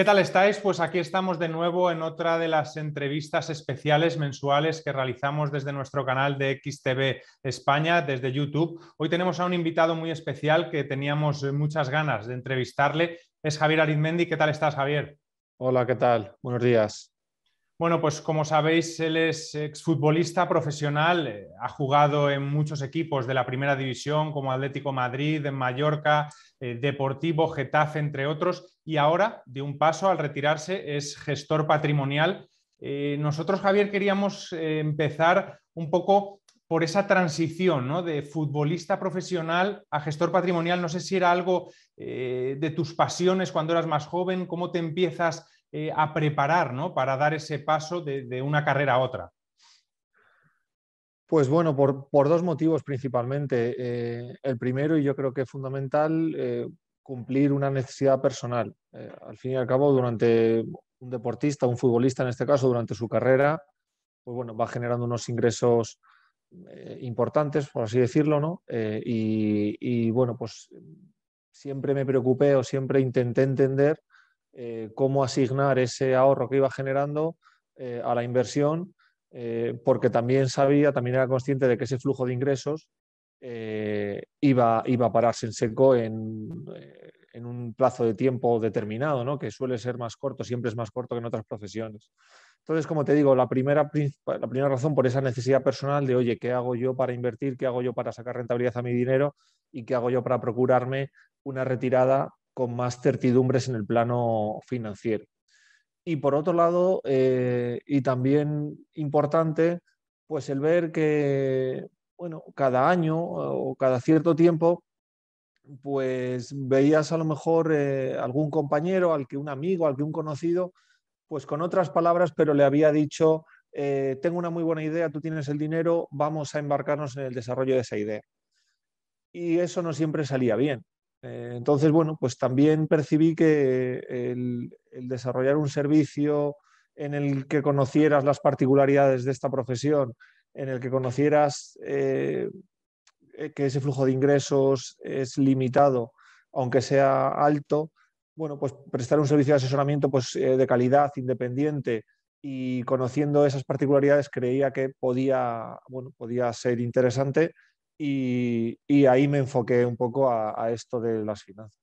¿Qué tal estáis? Pues aquí estamos de nuevo en otra de las entrevistas especiales mensuales que realizamos desde nuestro canal de XTV España, desde YouTube. Hoy tenemos a un invitado muy especial que teníamos muchas ganas de entrevistarle. Es Javier Arizmendi. ¿Qué tal estás, Javier? Hola, ¿qué tal? Buenos días. Bueno, pues como sabéis, él es exfutbolista profesional, eh, ha jugado en muchos equipos de la primera división, como Atlético Madrid, Mallorca, eh, Deportivo, Getafe, entre otros, y ahora, de un paso al retirarse, es gestor patrimonial. Eh, nosotros, Javier, queríamos empezar un poco por esa transición ¿no? de futbolista profesional a gestor patrimonial. No sé si era algo de tus pasiones cuando eras más joven, cómo te empiezas eh, a preparar ¿no? para dar ese paso de, una carrera a otra? Pues bueno, por, dos motivos principalmente. Eh, el primero, y yo creo que es fundamental, eh, cumplir una necesidad personal. al fin y al cabo, durante un deportista, un futbolista en este caso, durante su carrera, pues bueno, va generando unos ingresos importantes, por así decirlo, ¿no? y, bueno, pues siempre me preocupé o siempre intenté entender eh, cómo asignar ese ahorro que iba generando eh, a la inversión, eh, porque también sabía, también era consciente de que ese flujo de ingresos iba, iba, a pararse en seco en, un plazo de tiempo determinado, ¿no? que suele ser más corto, siempre es más corto que en otras profesiones. Entonces, como te digo, la primera, la primera razón por esa necesidad personal de, oye, ¿qué hago yo para invertir? ¿Qué hago yo para sacar rentabilidad a mi dinero? ¿Y qué hago yo para procurarme una retirada con más certidumbres en el plano financiero. Y por otro lado, eh, y también importante, pues el ver que, bueno, cada año o cada cierto tiempo, pues veías a lo mejor eh, algún compañero, al que un amigo, al que un conocido, pues con otras palabras, pero le había dicho, eh, tengo una muy buena idea, tú tienes el dinero, vamos a embarcarnos en el desarrollo de esa idea. Y eso no siempre salía bien. Eh, entonces, bueno, pues también percibí que el, desarrollar un servicio en el que conocieras las particularidades de esta profesión, en el que conocieras eh, eh, que ese flujo de ingresos es limitado, aunque sea alto, bueno, pues prestar un servicio de asesoramiento pues, de calidad, independiente y conociendo esas particularidades creía que podía, podía ser interesante y, ahí me enfoqué un poco a, esto de las finanzas.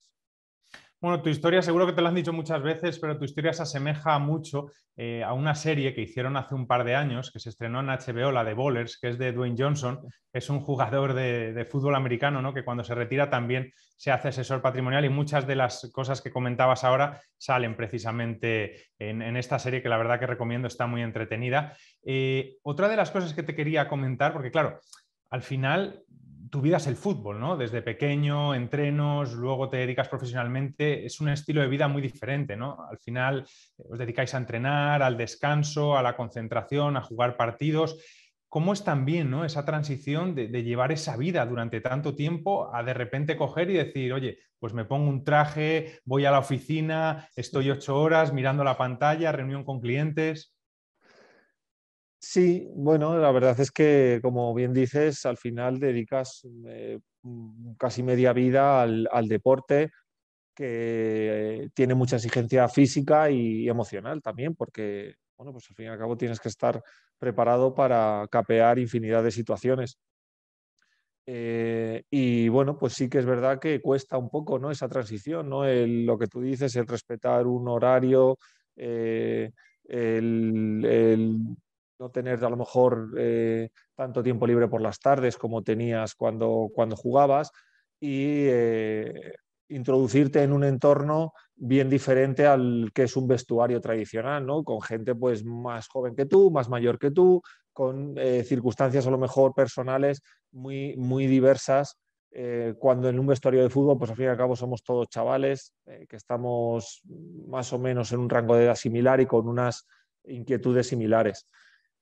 Bueno, tu historia seguro que te lo han dicho muchas veces, pero tu historia se asemeja mucho eh, a una serie que hicieron hace un par de años, que se estrenó en HBO, la de Bowlers, que es de Dwayne Johnson, que es un jugador de, fútbol americano, ¿no? que cuando se retira también se hace asesor patrimonial y muchas de las cosas que comentabas ahora salen precisamente en, esta serie que la verdad que recomiendo, está muy entretenida. Eh, otra de las cosas que te quería comentar, porque claro, al final tu vida es el fútbol, ¿no? Desde pequeño, entrenos, luego te dedicas profesionalmente, es un estilo de vida muy diferente, ¿no? Al final eh, os dedicáis a entrenar, al descanso, a la concentración, a jugar partidos. ¿Cómo es también ¿no? esa transición de, llevar esa vida durante tanto tiempo a de repente coger y decir, oye, pues me pongo un traje, voy a la oficina, estoy ocho horas mirando la pantalla, reunión con clientes? Sí, bueno, la verdad es que, como bien dices, al final dedicas eh, mm, casi media vida al, deporte, que tiene mucha exigencia física y emocional también, porque, bueno, pues al fin y al cabo tienes que estar preparado para capear infinidad de situaciones. Eh, y bueno, pues sí que es verdad que cuesta un poco ¿no? esa transición, ¿no? lo que tú dices, el respetar un horario, eh, el, no tener a lo mejor eh, tanto tiempo libre por las tardes como tenías cuando, jugabas y eh, introducirte en un entorno bien diferente al que es un vestuario tradicional, ¿no? Con gente pues más joven que tú, más mayor que tú, con eh, circunstancias a lo mejor personales muy, muy diversas. cuando en un vestuario de fútbol, pues al fin y al cabo somos todos chavales, que estamos más o menos en un rango de edad similar y con unas inquietudes similares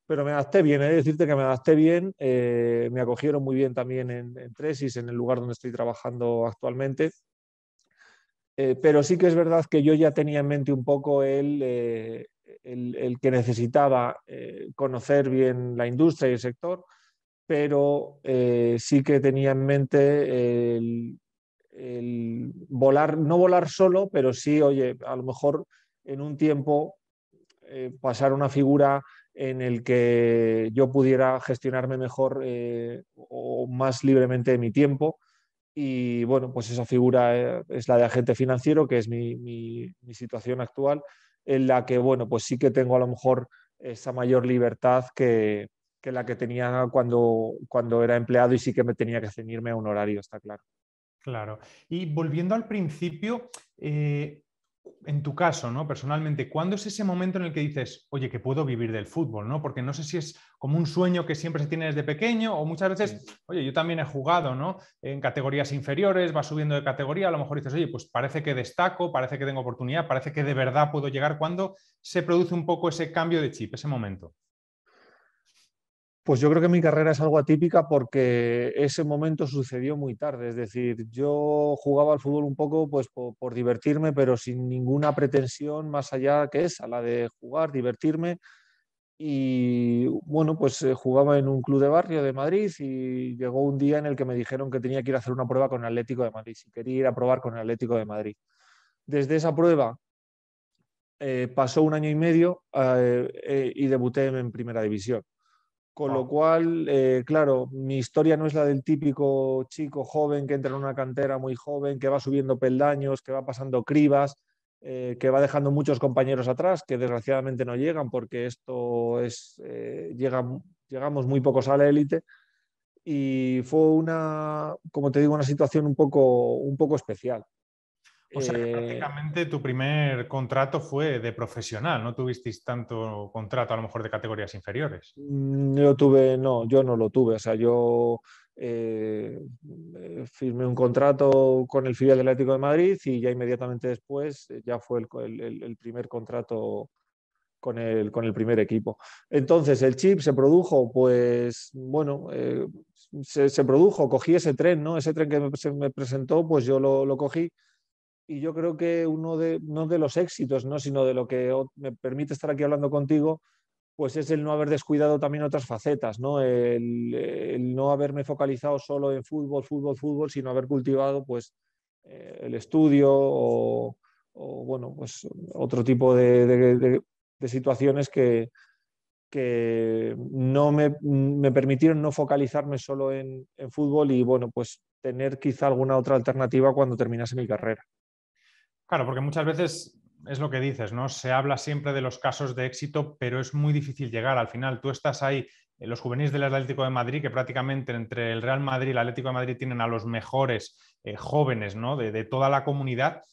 pero me adapté bien, he de decirte que me adapté bien, eh, me acogieron muy bien también en, Tresis, en el lugar donde estoy trabajando actualmente, eh, pero sí que es verdad que yo ya tenía en mente un poco el, eh, el, que necesitaba conocer bien la industria y el sector, pero sí que tenía en mente el volar, no volar solo, pero sí, oye, a lo mejor en un tiempo eh, pasar una figura en el que yo pudiera gestionarme mejor eh, o más libremente de mi tiempo. Y bueno, pues esa figura eh, es la de agente financiero, que es mi, situación actual, en la que, bueno, pues sí que tengo a lo mejor esa mayor libertad que, que la que tenía cuando, cuando era empleado y sí que me tenía que ceñirme a un horario, está claro. Claro. Y volviendo al principio, en tu caso, ¿no? Personalmente, ¿cuándo es ese momento en el que dices, oye, que puedo vivir del fútbol, ¿no? Porque no sé si es como un sueño que siempre se tiene desde pequeño o muchas veces, oye, yo también he jugado, ¿no? En categorías inferiores, va subiendo de categoría, a lo mejor dices, oye, pues parece que destaco, parece que tengo oportunidad, parece que de verdad puedo llegar. ¿Cuándo se produce un poco ese cambio de chip, ese momento? Pues yo creo que mi carrera es algo atípica porque ese momento sucedió muy tarde. Es decir, yo jugaba al fútbol un poco pues, por, divertirme, pero sin ninguna pretensión más allá que esa, la de jugar, divertirme. Y bueno, pues eh, jugaba en un club de barrio de Madrid y llegó un día en el que me dijeron que tenía que ir a hacer una prueba con el Atlético de Madrid, y quería ir a probar con el Atlético de Madrid. Desde esa prueba eh, pasó un año y medio eh, y debuté en primera división con lo cual, eh, claro, mi historia no es la del típico chico joven que entra en una cantera muy joven, que va subiendo peldaños, que va pasando cribas, eh, que va dejando muchos compañeros atrás, que desgraciadamente no llegan porque esto es, eh, llegamos muy pocos a la élite. Y fue una, como te digo, una situación un poco, un poco especial. O sea, eh, prácticamente tu primer contrato fue de profesional, no tuvisteis tanto contrato a lo mejor de categorías inferiores. Yo mm, tuve, no, yo no lo tuve, o sea, yo eh, eh, firmé un contrato con el filial del Atlético de Madrid y ya inmediatamente después ya fue el, primer contrato con el, con el, primer equipo. Entonces, el chip se produjo, pues bueno, se, produjo, cogí ese tren, ¿no? Ese tren que me, me presentó, pues yo lo cogí y yo creo que uno de, no de los éxitos, ¿no? sino de lo que me permite estar aquí hablando contigo, pues es el no haber descuidado también otras facetas, ¿no? El, no haberme focalizado solo en fútbol, fútbol, fútbol, sino haber cultivado pues, eh, el estudio o, bueno, pues otro tipo de, situaciones que, no me, permitieron no focalizarme solo en, en fútbol y bueno, pues tener quizá alguna otra alternativa cuando terminase mi carrera. Claro, porque muchas veces es lo que dices, ¿no? Se habla siempre de los casos de éxito, pero es muy difícil llegar. Al final, tú estás ahí, eh, los juveniles del Atlético de Madrid, que prácticamente entre el Real Madrid y el Atlético de Madrid tienen a los mejores eh, jóvenes, ¿no? De, toda la comunidad.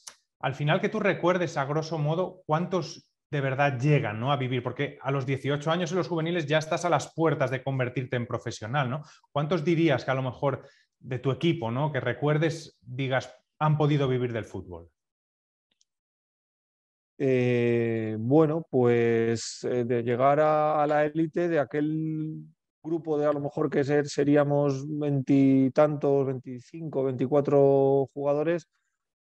Al final, que tú recuerdes a grosso modo cuántos de verdad llegan ¿no? a vivir, porque a los 18 años en los juveniles ya estás a las puertas de convertirte en profesional, ¿no? ¿Cuántos dirías que a lo mejor de tu equipo, ¿no? Que recuerdes, digas, han podido vivir del fútbol? Eh, bueno, pues eh, de llegar a, la élite de aquel grupo de a lo mejor que ser, seríamos veintitantos, veinticinco, veinticuatro jugadores,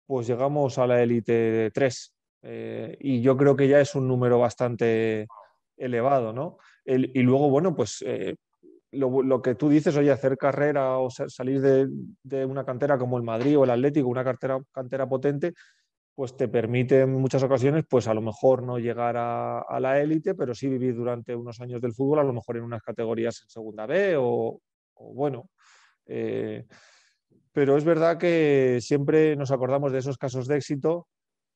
pues llegamos a la élite de tres. Eh, y yo creo que ya es un número bastante elevado, ¿no? y luego, bueno, pues lo, que tú dices, oye, hacer carrera o salir de, una cantera como el Madrid o el Atlético, una cantera potente, pues te permite en muchas ocasiones, pues a lo mejor no llegar a, la élite, pero sí vivir durante unos años del fútbol, a lo mejor en unas categorías en segunda B o, bueno. Eh, pero es verdad que siempre nos acordamos de esos casos de éxito,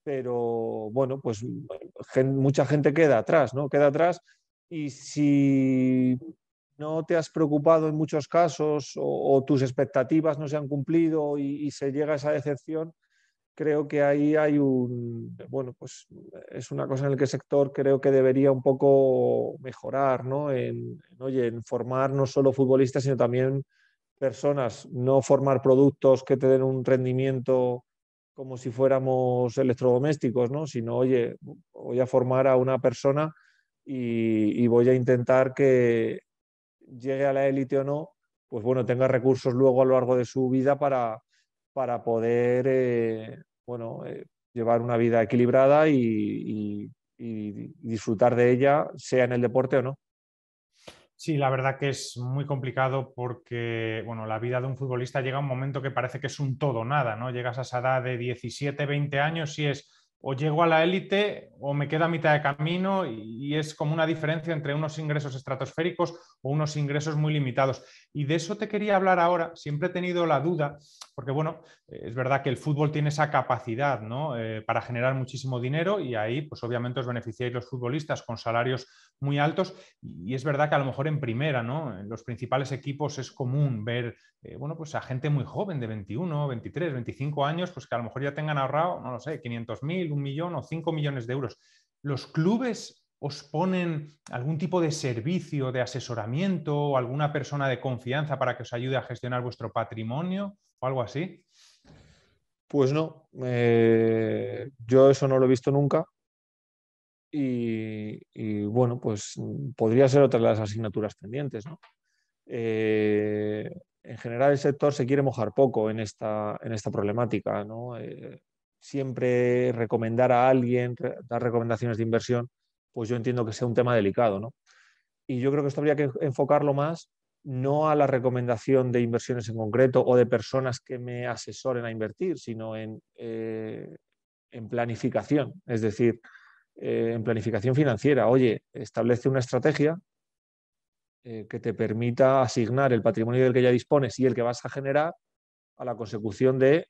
pero bueno, pues mucha gente queda atrás, ¿no? Queda atrás y si no te has preocupado en muchos casos o, tus expectativas no se han cumplido y, y se llega a esa decepción, creo que ahí hay un, bueno, pues es una cosa en el que el sector creo que debería un poco mejorar, ¿no? En, oye, en formar no solo futbolistas, sino también personas, no formar productos que te den un rendimiento como si fuéramos electrodomésticos, ¿no? Sino, oye, voy a formar a una persona y voy a intentar que llegue a la élite o no, pues bueno, tenga recursos luego a lo largo de su vida para, para poder eh, bueno, eh, llevar una vida equilibrada y, disfrutar de ella, sea en el deporte o no. Sí, la verdad que es muy complicado porque bueno, la vida de un futbolista llega a un momento que parece que es un todo nada, ¿no? Llegas a esa edad de 17, 20 años y es o llego a la élite o me queda a mitad de camino y, es como una diferencia entre unos ingresos estratosféricos o unos ingresos muy limitados. Y de eso te quería hablar ahora. Siempre he tenido la duda, porque bueno, es verdad que el fútbol tiene esa capacidad ¿no? Eh, para generar muchísimo dinero y ahí pues obviamente os beneficiáis los futbolistas con salarios muy altos y es verdad que a lo mejor en primera, ¿no? en los principales equipos es común ver eh, bueno, pues a gente muy joven de 21, 23, 25 años, pues que a lo mejor ya tengan ahorrado, no lo sé, 500 mil, un millón o 5 millones de euros. ¿Los clubes os ponen algún tipo de servicio de asesoramiento o alguna persona de confianza para que os ayude a gestionar vuestro patrimonio o algo así? Pues no, eh, yo eso no lo he visto nunca. Y, bueno, pues podría ser otra de las asignaturas pendientes. Eh, en general, el sector se quiere mojar poco en esta, problemática. Eh, siempre recomendar a alguien, dar recomendaciones de inversión, pues yo entiendo que sea un tema delicado, Y yo creo que esto habría que enfocarlo más no a la recomendación de inversiones en concreto o de personas que me asesoren a invertir, sino en, eh, en planificación, es decir, eh, en planificación financiera. Oye, establece una estrategia eh, que te permita asignar el patrimonio del que ya dispones y el que vas a generar a la consecución de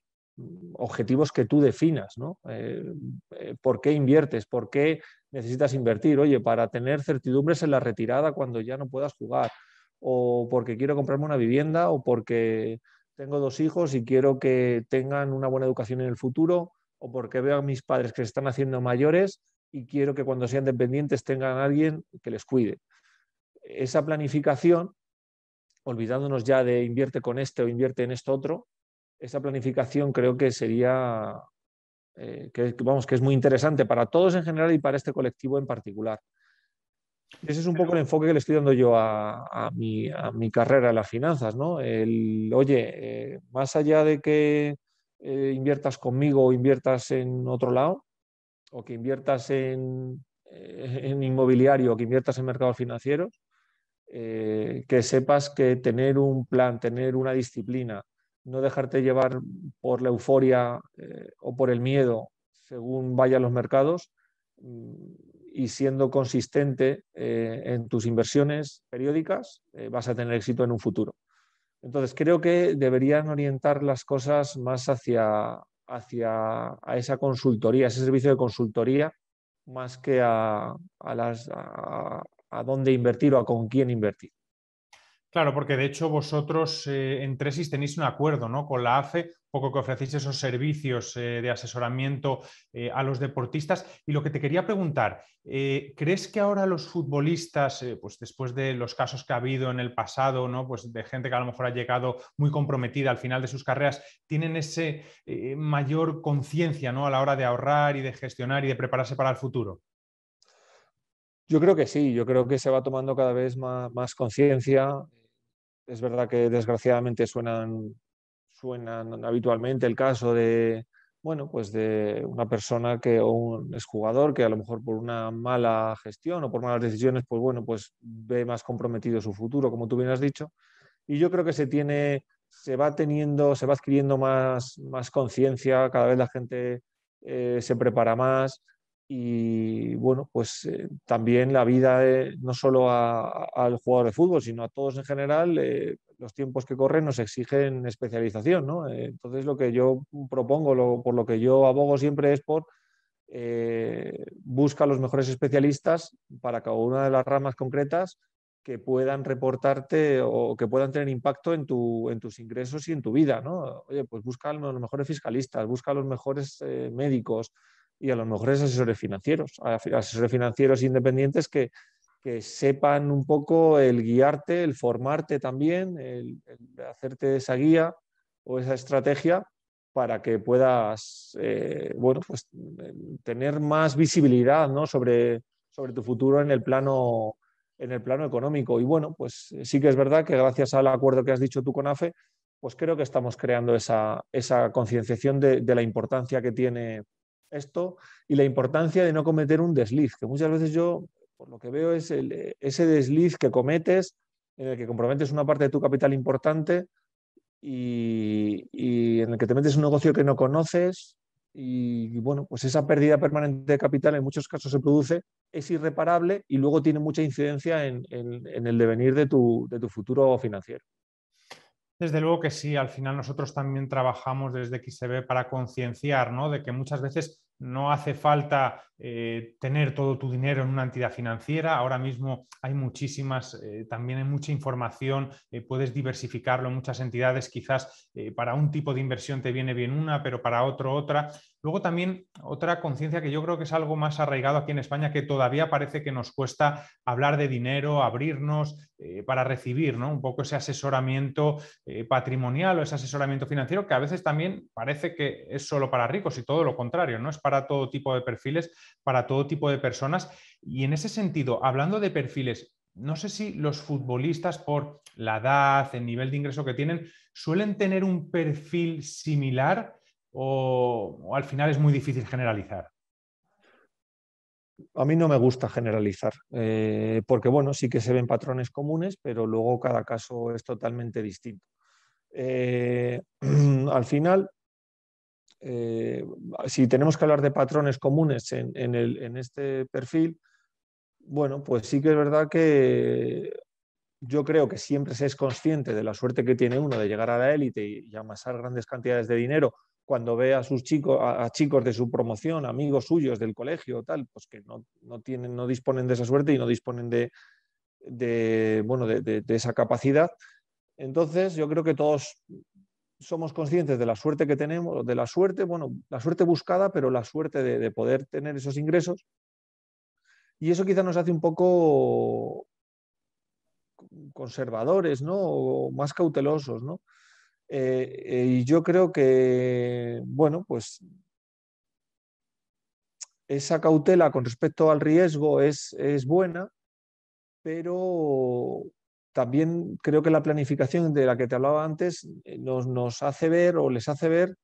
objetivos que tú definas, ¿no? Eh, eh, ¿Por qué inviertes? ¿Por qué necesitas invertir? Oye, para tener certidumbres en la retirada cuando ya no puedas jugar, o porque quiero comprarme una vivienda, o porque tengo dos hijos y quiero que tengan una buena educación en el futuro, o porque veo a mis padres que se están haciendo mayores y quiero que cuando sean dependientes tengan a alguien que les cuide. Esa planificación, olvidándonos ya de invierte con este o invierte en esto otro, esa planificación creo que sería, eh, que, vamos, que es muy interesante para todos en general y para este colectivo en particular. Ese es un poco el enfoque que le estoy dando yo a, mi, carrera en las finanzas, ¿no? El, oye, eh, más allá de que eh, inviertas conmigo o inviertas en otro lado, o que inviertas en, inmobiliario o que inviertas en mercados financieros, que sepas que tener un plan, tener una disciplina, no dejarte llevar por la euforia eh, o por el miedo según vayan los mercados mm, y siendo consistente eh, en tus inversiones periódicas, eh, vas a tener éxito en un futuro. Entonces, creo que deberían orientar las cosas más hacia, hacia a esa consultoría, ese servicio de consultoría, más que a, las, a dónde invertir o a con quién invertir. Claro, porque de hecho vosotros eh, en Tresis tenéis un acuerdo con la AFE, poco que ofrecéis esos servicios eh, de asesoramiento eh, a los deportistas. Y lo que te quería preguntar, ¿crees que ahora los futbolistas, pues después de los casos que ha habido en el pasado, pues de gente que a lo mejor ha llegado muy comprometida al final de sus carreras, tienen ese mayor conciencia ¿no? a la hora de ahorrar y de gestionar y de prepararse para el futuro? Yo creo que sí, yo creo que se va tomando cada vez más, más conciencia es verdad que desgraciadamente suenan, suenan habitualmente el caso de, bueno, pues de una persona que o un exjugador que a lo mejor por una mala gestión o por malas decisiones, pues bueno, pues ve más comprometido su futuro, como tú bien has dicho. Y yo creo que se tiene, se va teniendo, se va adquiriendo más, más conciencia, cada vez la gente eh, se prepara más y bueno, pues eh, también la vida, eh, no solo al jugador de fútbol, sino a todos en general, eh, los tiempos que corren nos exigen especialización, ¿no? entonces lo que yo propongo, por lo que yo abogo siempre es por busca los mejores especialistas para cada una de las ramas concretas que puedan reportarte o que puedan tener impacto en, en tus ingresos y en tu vida, ¿no? Oye, pues busca a los mejores fiscalistas, busca los mejores médicos, y a mejor es asesores financieros, asesores financieros independientes que, sepan un poco el guiarte, el formarte también, el, hacerte esa guía o esa estrategia para que puedas eh, bueno, pues, tener más visibilidad sobre, sobre tu futuro en el plano en el plano económico. Y bueno, pues sí que es verdad que gracias al acuerdo que has dicho tú con AFE, pues creo que estamos creando esa, esa concienciación de, la importancia que tiene esto y la importancia de no cometer un desliz, que muchas veces yo, por lo que veo, es eh, ese desliz que cometes, en el que comprometes una parte de tu capital importante y, en el que te metes un negocio que no conoces. Y, bueno, pues esa pérdida permanente de capital en muchos casos se produce, es irreparable y luego tiene mucha incidencia en, el devenir de tu, futuro financiero. Desde luego que sí, al final nosotros también trabajamos desde XCB para concienciar, ¿no? De que muchas veces no hace falta eh, tener todo tu dinero en una entidad financiera. Ahora mismo hay muchísimas, eh, también hay mucha información, eh, puedes diversificarlo en muchas entidades. Quizás para un tipo de inversión te viene bien una, pero para otro otra. Luego también otra conciencia que yo creo que es algo más arraigado aquí en España, que todavía parece que nos cuesta hablar de dinero, abrirnos para recibir un poco ese asesoramiento patrimonial o ese asesoramiento financiero, que a veces también parece que es solo para ricos y todo lo contrario, no es para todo tipo de perfiles para todo tipo de personas. Y en ese sentido, hablando de perfiles, no sé si los futbolistas por la edad, el nivel de ingreso que tienen, suelen tener un perfil similar o, al final es muy difícil generalizar. A mí no me gusta generalizar, eh, porque bueno, sí que se ven patrones comunes, pero luego cada caso es totalmente distinto. Eh, al final, eh, si tenemos que hablar de patrones comunes en, este perfil, bueno, pues sí que es verdad que yo creo que siempre se es consciente de la suerte que tiene uno de llegar a la élite y, amasar grandes cantidades de dinero cuando ve a sus chicos, a, chicos de su promoción, amigos suyos del colegio, tal, pues que no, tienen, no disponen de esa suerte y no disponen de, bueno, de, esa capacidad. Entonces, yo creo que todos somos conscientes de la suerte que tenemos, de la suerte, bueno, la suerte buscada, pero la suerte de, poder tener esos ingresos. Y eso quizá nos hace un poco conservadores, ¿no? O más cautelosos, ¿no? Eh, eh, y yo creo que, bueno, pues esa cautela con respecto al riesgo es buena, pero también creo que la planificación de la que te hablaba antes eh, nos, hace ver o les hace ver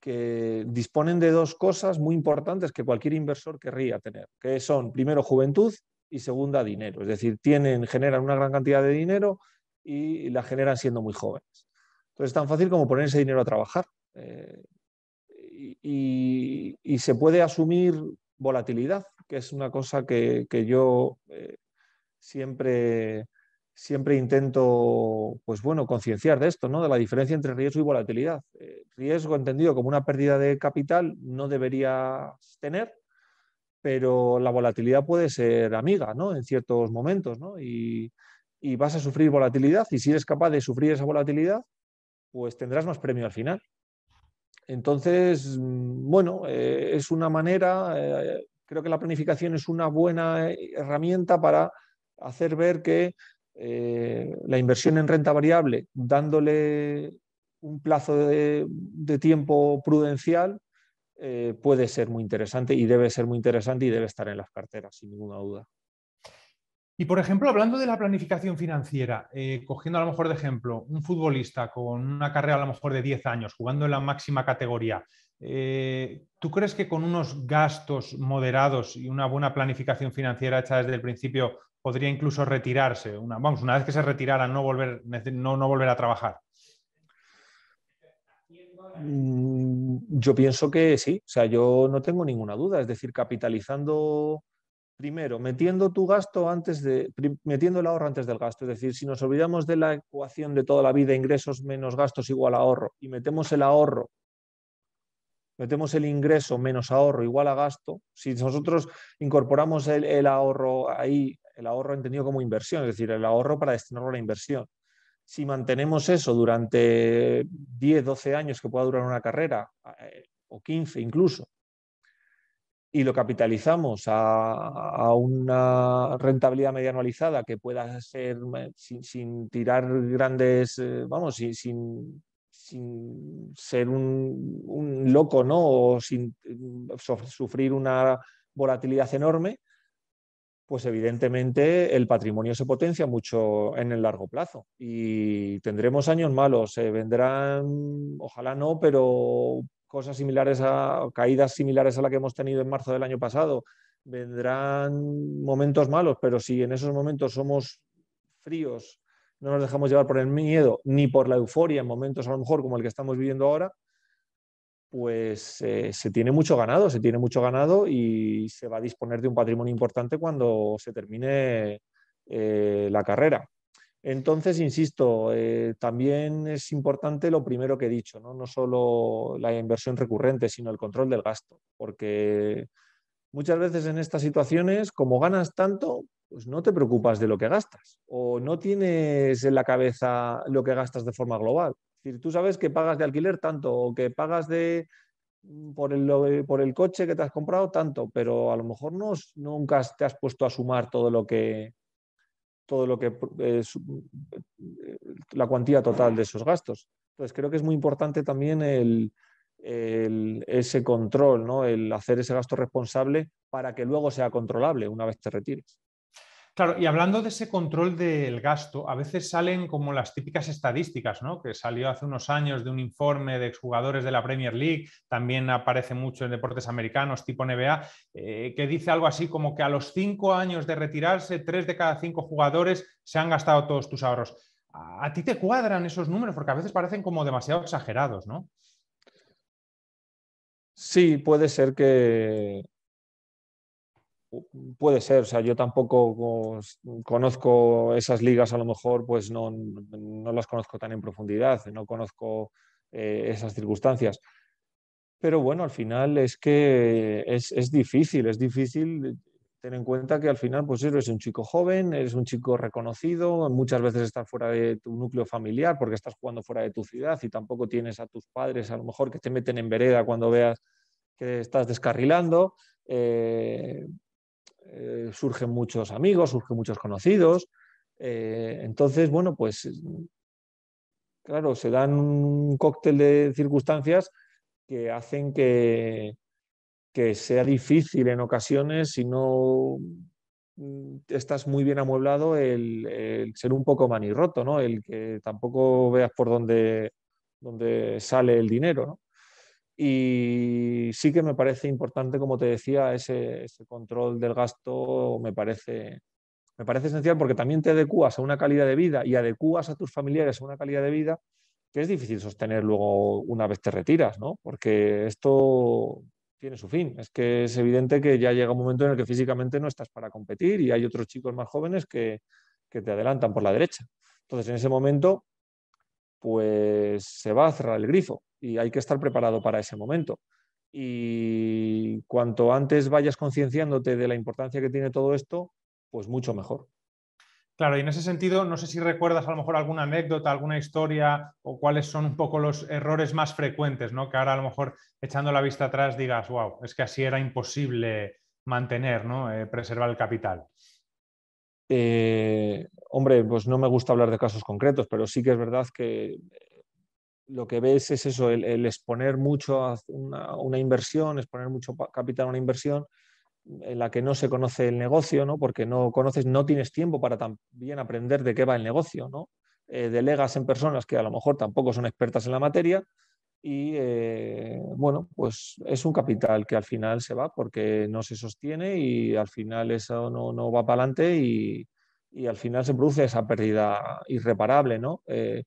que disponen de dos cosas muy importantes que cualquier inversor querría tener, que son primero juventud y segunda dinero. Es decir, tienen, generan una gran cantidad de dinero y la generan siendo muy jóvenes. Entonces es tan fácil como poner ese dinero a trabajar. Eh, y, se puede asumir volatilidad, que es una cosa que, yo eh, siempre siempre intento, pues bueno, concienciar de esto, ¿no? De la diferencia entre riesgo y volatilidad. Eh, riesgo entendido como una pérdida de capital no debería tener, pero la volatilidad puede ser amiga, ¿no? En ciertos momentos, ¿no? Y, y vas a sufrir volatilidad y si eres capaz de sufrir esa volatilidad, pues tendrás más premio al final. Entonces, mm, bueno, eh, es una manera, eh, creo que la planificación es una buena herramienta para hacer ver que eh, la inversión en renta variable, dándole un plazo de, tiempo prudencial, eh, puede ser muy interesante y debe ser muy interesante y debe estar en las carteras, sin ninguna duda. Y por ejemplo, hablando de la planificación financiera, eh, cogiendo a lo mejor de ejemplo un futbolista con una carrera a lo mejor de 10 años, jugando en la máxima categoría, ¿tú crees que con unos gastos moderados y una buena planificación financiera hecha desde el principio podría incluso retirarse, una, vamos, una vez que se retirara, no volver, no, no volver a trabajar? Mm, yo pienso que sí, o sea, yo no tengo ninguna duda, es decir, capitalizando primero, metiendo tu gasto antes de, metiendo el ahorro antes del gasto, es decir, si nos olvidamos de la ecuación de toda la vida, ingresos menos gastos igual ahorro, y metemos el ahorro metemos el ingreso menos ahorro igual a gasto, si nosotros incorporamos el, ahorro ahí, el ahorro entendido como inversión, es decir, el ahorro para destinarlo a la inversión, si mantenemos eso durante 10, 12 años que pueda durar una carrera, eh, o 15 incluso, y lo capitalizamos a, una rentabilidad media anualizada que pueda ser eh, sin, tirar grandes, eh, vamos, sin, sin ser un, loco, ¿no? O sin mm, sufrir una volatilidad enorme, pues evidentemente el patrimonio se potencia mucho en el largo plazo y tendremos años malos, vendrán, ojalá no, pero cosas similares a caídas similares a la que hemos tenido en marzo del año pasado, vendrán momentos malos, pero si en esos momentos somos fríos, no nos dejamos llevar por el miedo ni por la euforia en momentos a lo mejor como el que estamos viviendo ahora, pues eh, se tiene mucho ganado, se tiene mucho ganado y se va a disponer de un patrimonio importante cuando se termine eh, la carrera. Entonces, insisto, eh, también es importante lo primero que he dicho, ¿no? ¿no? solo la inversión recurrente, sino el control del gasto, porque muchas veces en estas situaciones, como ganas tanto, pues no te preocupas de lo que gastas o no tienes en la cabeza lo que gastas de forma global. Es decir, tú sabes que pagas de alquiler tanto o que pagas de, mm, por, el, coche que te has comprado tanto, pero a lo mejor no, nunca te has puesto a sumar todo lo que todo lo que eh, la cuantía total de esos gastos. Entonces creo que es muy importante también ese control, el hacer ese gasto responsable para que luego sea controlable una vez te retires. Claro, y hablando de ese control del gasto, a veces salen como las típicas estadísticas, ¿no? Que salió hace unos años de un informe de exjugadores de la Premier League, también aparece mucho en deportes americanos, tipo NBA, eh, que dice algo así como que a los cinco años de retirarse, tres de cada cinco jugadores se han gastado todos tus ahorros. a ti te cuadran esos números? Porque a veces parecen como demasiado exagerados, ¿no? Sí, puede ser que, Mm, puede ser, o sea, yo tampoco conozco esas ligas, a lo mejor pues no, no las conozco tan en profundidad, no conozco eh, esas circunstancias. Pero bueno, al final es que es, es, difícil, es difícil tener en cuenta que al final pues eres un chico joven, eres un chico reconocido, muchas veces estás fuera de tu núcleo familiar porque estás jugando fuera de tu ciudad y tampoco tienes a tus padres a lo mejor que te meten en vereda cuando veas que estás descarrilando. Eh, eh, surgen muchos amigos, surgen muchos conocidos. Eh, entonces, bueno, pues claro, se dan un cóctel de circunstancias que hacen que, que sea difícil en ocasiones, si no mm, estás muy bien amueblado, el, ser un poco manirroto, ¿no? El que tampoco veas por dónde, dónde sale el dinero, ¿no? Y sí que me parece importante, como te decía, ese, control del gasto me parece, me parece esencial porque también te adecuas a una calidad de vida y adecuas a tus familiares a una calidad de vida que es difícil sostener luego una vez te retiras, ¿no? Porque esto tiene su fin. Es que es evidente que ya llega un momento en el que físicamente no estás para competir y hay otros chicos más jóvenes que, que te adelantan por la derecha. Entonces, en ese momento, pues se va a cerrar el grifo y hay que estar preparado para ese momento. Y cuanto antes vayas concienciándote de la importancia que tiene todo esto, pues mucho mejor. Claro, y en ese sentido, no sé si recuerdas a lo mejor alguna anécdota, alguna historia o cuáles son un poco los errores más frecuentes, ¿no? Que ahora a lo mejor echando la vista atrás digas, wow, es que así era imposible mantener, ¿no? Eh, preservar el capital. Eh, hombre, pues no me gusta hablar de casos concretos, pero sí que es verdad que eh, lo que ves es eso, el, exponer mucho a una, inversión, exponer mucho capital a una inversión en la que no se conoce el negocio, ¿no? porque no conoces, no tienes tiempo para también aprender de qué va el negocio, ¿no? Eh, delegas en personas que a lo mejor tampoco son expertas en la materia y eh, bueno, pues es un capital que al final se va porque no se sostiene y al final eso no, va para adelante y, al final se produce esa pérdida irreparable, ¿no? Eh,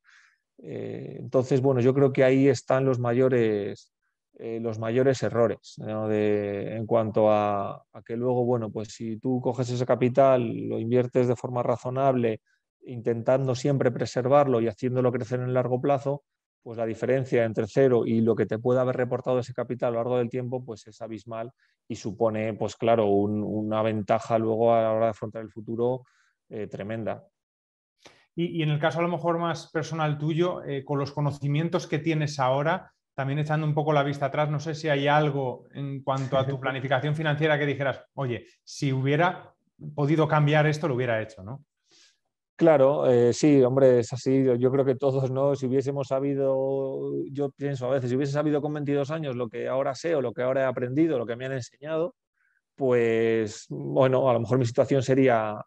eh, entonces, bueno, yo creo que ahí están los mayores, los mayores errores en cuanto a, a que luego, bueno, pues si tú coges ese capital, lo inviertes de forma razonable, intentando siempre preservarlo y haciéndolo crecer en largo plazo, pues la diferencia entre cero y lo que te pueda haber reportado ese capital a lo largo del tiempo, pues es abismal y supone, pues claro, una ventaja luego a la hora de afrontar el futuro eh, tremenda. Y, en el caso a lo mejor más personal tuyo, eh, con los conocimientos que tienes ahora, también echando un poco la vista atrás, no sé si hay algo en cuanto a tu planificación financiera que dijeras, oye, si hubiera podido cambiar esto, lo hubiera hecho, ¿no? Claro, eh, sí, hombre, es así. Yo creo que todos, ¿no? Si hubiésemos sabido, yo pienso a veces, si hubiese sabido con 22 años lo que ahora sé o lo que ahora he aprendido, lo que me han enseñado, pues, bueno, a lo mejor mi situación sería,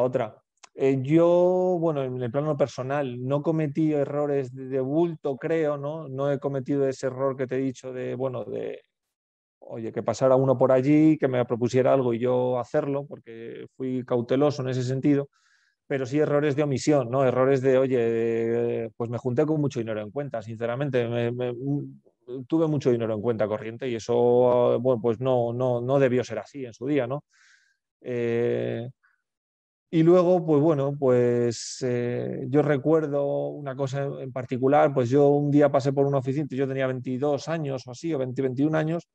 otra. Eh, yo, bueno, en el plano personal, no cometí errores de bulto, creo, ¿no? No he cometido ese error que te he dicho de, bueno, de, oye, que pasara uno por allí, que me propusiera algo y yo hacerlo, porque fui cauteloso en ese sentido pero sí errores de omisión, ¿no? Errores de, oye, eh, pues me junté con mucho dinero en cuenta, sinceramente. Mm, tuve mucho dinero en cuenta corriente y eso, ah, bueno, pues no, no, no debió ser así en su día, ¿no? Eh, y luego, pues bueno, pues eh, yo recuerdo una cosa en particular, pues yo un día pasé por una oficina, yo tenía 22 años o así, o 20, 21 años,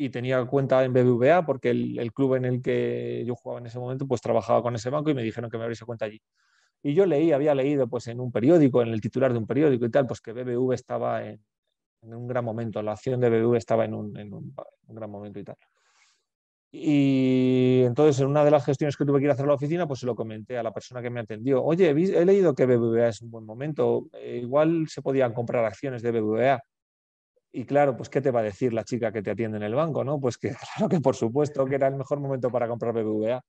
y tenía cuenta en BBVA porque el, club en el que yo jugaba en ese momento pues trabajaba con ese banco y me dijeron que me abriese cuenta allí. Y yo leí, había leído pues en un periódico, en el titular de un periódico y tal, pues que BBV estaba en, un gran momento, la acción de BBV estaba en un, un gran momento y tal. Y entonces en una de las gestiones que tuve que ir a hacer a la oficina, pues se lo comenté a la persona que me atendió. Oye, he leído que BBVA es un buen momento, eh, igual se podían comprar acciones de BBVA. Y claro, pues ¿qué te va a decir la chica que te atiende en el banco? ¿no? Pues que claro que por supuesto que era el mejor momento para comprar BBVA.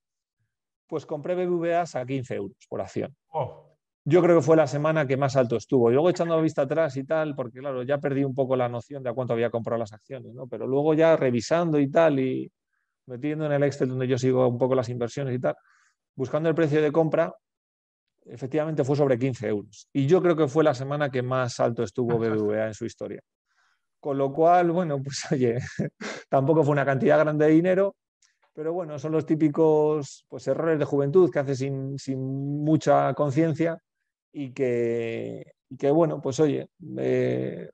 Pues compré BBVAs a 15 euros por acción. Oh. Yo creo que fue la semana que más alto estuvo. Y luego echando la vista atrás y tal, porque claro, ya perdí un poco la noción de a cuánto había comprado las acciones, ¿no? Pero luego ya revisando y tal, y metiendo en el Excel donde yo sigo un poco las inversiones y tal, buscando el precio de compra, efectivamente fue sobre 15 euros. Y yo creo que fue la semana que más alto estuvo BBVA en su historia. Con lo cual, bueno, pues oye, tampoco fue una cantidad grande de dinero, pero bueno, son los típicos pues, errores de juventud que haces sin, mucha conciencia y que, que, bueno, pues oye, eh,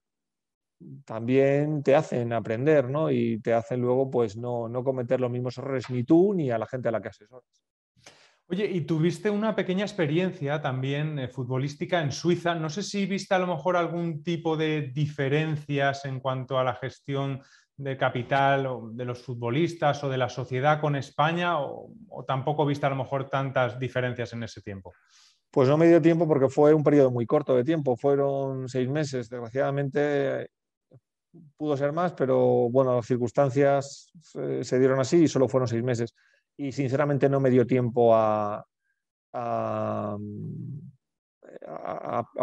también te hacen aprender, ¿no? Y te hacen luego, pues, no, no cometer los mismos errores ni tú ni a la gente a la que asesoras. Oye, y tuviste una pequeña experiencia también eh, futbolística en Suiza. No sé si viste a lo mejor algún tipo de diferencias en cuanto a la gestión de capital de los futbolistas o de la sociedad con España o, tampoco viste a lo mejor tantas diferencias en ese tiempo. Pues no me dio tiempo porque fue un periodo muy corto de tiempo, fueron seis meses. Desgraciadamente pudo ser más, pero bueno, las circunstancias eh, se dieron así y solo fueron seis meses y sinceramente no me dio tiempo a,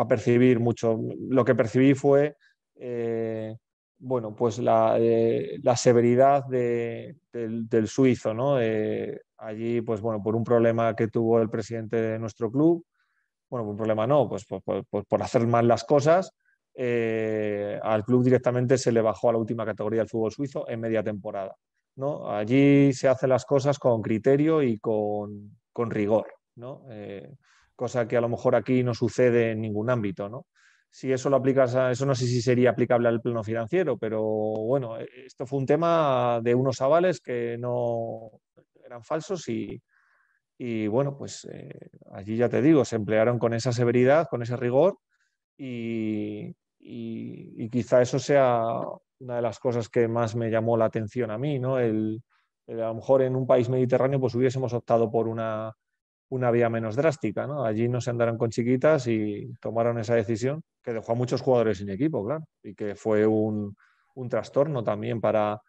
percibir mucho. Lo que percibí fue eh, bueno, pues la, eh, severidad del, suizo. ¿no? Eh, allí, pues bueno, por un problema que tuvo el presidente de nuestro club, bueno, un problema no, pues, por hacer mal las cosas. al club directamente se le bajó a la última categoría del fútbol suizo en media temporada. Allí se hacen las cosas con criterio y con, rigor, eh, cosa que a lo mejor aquí no sucede en ningún ámbito, Si eso lo aplicas, a, eso no sé si sería aplicable al plano financiero, pero bueno, eh, esto fue un tema de unos avales que no eran falsos y, bueno, pues eh, allí ya te digo, se emplearon con esa severidad, con ese rigor y quizá eso sea una de las cosas que más me llamó la atención a mí, ¿no? El, a lo mejor en un país mediterráneo pues hubiésemos optado por una, vía menos drástica, ¿no? Allí no se andaron con chiquitas y tomaron esa decisión que dejó a muchos jugadores sin equipo, claro, y que fue un, un trastorno también para,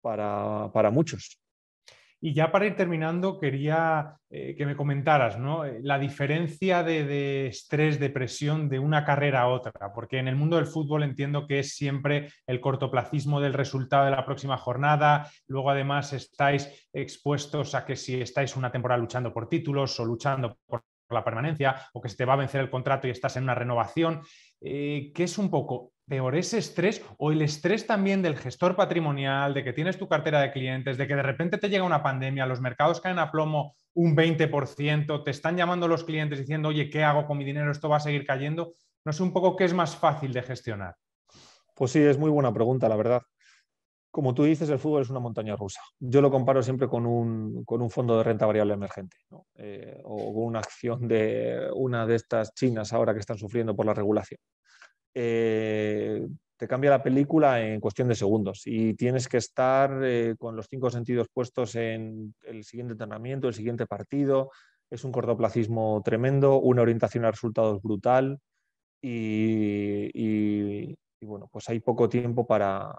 para, para muchos. Y ya para ir terminando, quería eh, que me comentaras eh, la diferencia de, de, estrés, depresión de una carrera a otra, porque en el mundo del fútbol entiendo que es siempre el cortoplacismo del resultado de la próxima jornada, luego además estáis expuestos a que si estáis una temporada luchando por títulos o luchando por la permanencia o que se te va a vencer el contrato y estás en una renovación, eh, ¿qué que es un poco peor ese estrés o el estrés también del gestor patrimonial, de que tienes tu cartera de clientes, de que de repente te llega una pandemia, los mercados caen a plomo un 20%, te están llamando los clientes diciendo, oye, ¿qué hago con mi dinero? Esto va a seguir cayendo. No sé un poco qué es más fácil de gestionar. Pues sí, es muy buena pregunta, la verdad como tú dices, el fútbol es una montaña rusa. Yo lo comparo siempre con un, fondo de renta variable emergente eh, o con una acción de una de estas chinas ahora que están sufriendo por la regulación. Eh, te cambia la película en cuestión de segundos y tienes que estar eh, con los cinco sentidos puestos en el siguiente entrenamiento, el siguiente partido. Es un cortoplacismo tremendo, una orientación a resultados brutal y, y bueno, pues hay poco tiempo para,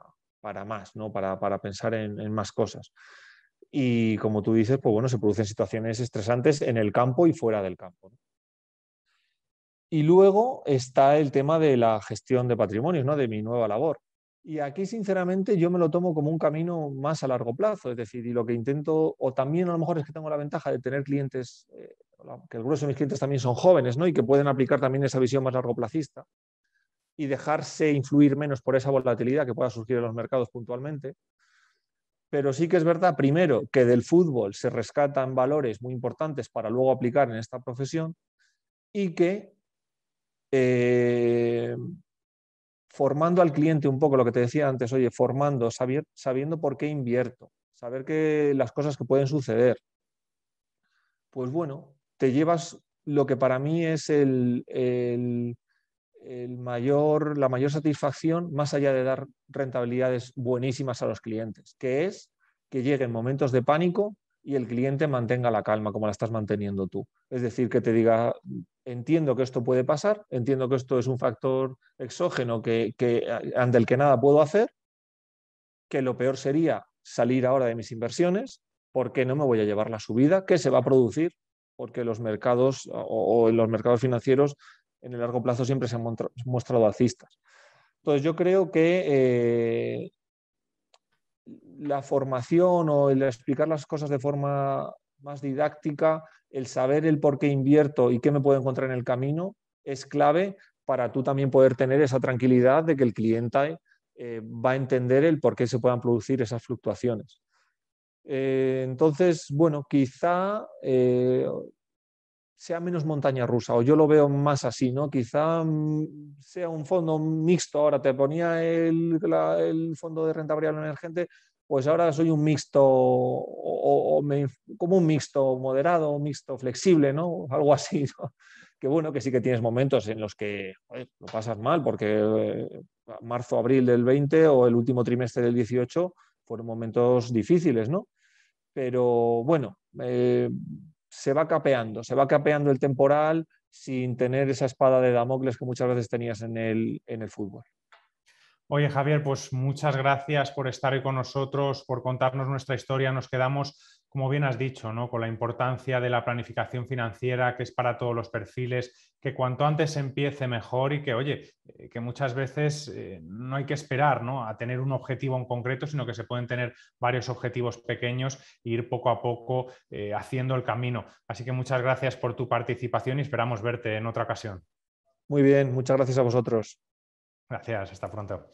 para más, ¿no? para, para pensar en, más cosas. Y como tú dices, pues bueno, se producen situaciones estresantes en el campo y fuera del campo. Y luego está el tema de la gestión de patrimonios, ¿no? de mi nueva labor. Y aquí, sinceramente, yo me lo tomo como un camino más a largo plazo. Es decir, y lo que intento, o también a lo mejor es que tengo la ventaja de tener clientes, eh, que el grueso de mis clientes también son jóvenes, ¿no? Y que pueden aplicar también esa visión más largo plazista y dejarse influir menos por esa volatilidad que pueda surgir en los mercados puntualmente. Pero sí que es verdad, primero, que del fútbol se rescatan valores muy importantes para luego aplicar en esta profesión y que eh, formando al cliente un poco lo que te decía antes, oye, formando, sabiendo por qué invierto, saber que las cosas que pueden suceder, pues bueno, te llevas lo que para mí es el mayor, la mayor satisfacción, más allá de dar rentabilidades buenísimas a los clientes, que es que lleguen momentos de pánico y el cliente mantenga la calma como la estás manteniendo tú. Es decir, que te diga, entiendo que esto puede pasar, entiendo que esto es un factor exógeno que, eh, ante el que nada puedo hacer, que lo peor sería salir ahora de mis inversiones porque no me voy a llevar la subida que se va a producir porque los mercados o, en los mercados financieros en el largo plazo siempre se han mostrado alcistas. Entonces yo creo que eh, la formación o el explicar las cosas de forma más didáctica, el saber el por qué invierto y qué me puedo encontrar en el camino, es clave para tú también poder tener esa tranquilidad de que el cliente eh, va a entender el por qué se puedan producir esas fluctuaciones. Eh, entonces, bueno, quizá sea menos montaña rusa, o yo lo veo más así, ¿no? Quizá mm, sea un fondo mixto, ahora te ponía el, fondo de renta variable emergente, pues ahora soy un mixto, o, como un mixto moderado, mixto flexible, ¿no? Algo así, Que bueno, que sí que tienes momentos en los que lo pasas mal, porque eh, marzo, abril del 20 o el último trimestre del 18 fueron momentos difíciles, ¿no? Pero bueno, eh, se va capeando, se va capeando el temporal sin tener esa espada de Damocles que muchas veces tenías en el, fútbol. Oye Javier, pues muchas gracias por estar hoy con nosotros, por contarnos nuestra historia. Nos quedamos como bien has dicho, con la importancia de la planificación financiera, que es para todos los perfiles, que cuanto antes se empiece mejor y que, oye, eh, que muchas veces eh, no hay que esperar ¿no? a tener un objetivo en concreto, sino que se pueden tener varios objetivos pequeños e ir poco a poco eh, haciendo el camino. Así que muchas gracias por tu participación y esperamos verte en otra ocasión. Muy bien, muchas gracias a vosotros. Gracias, hasta pronto.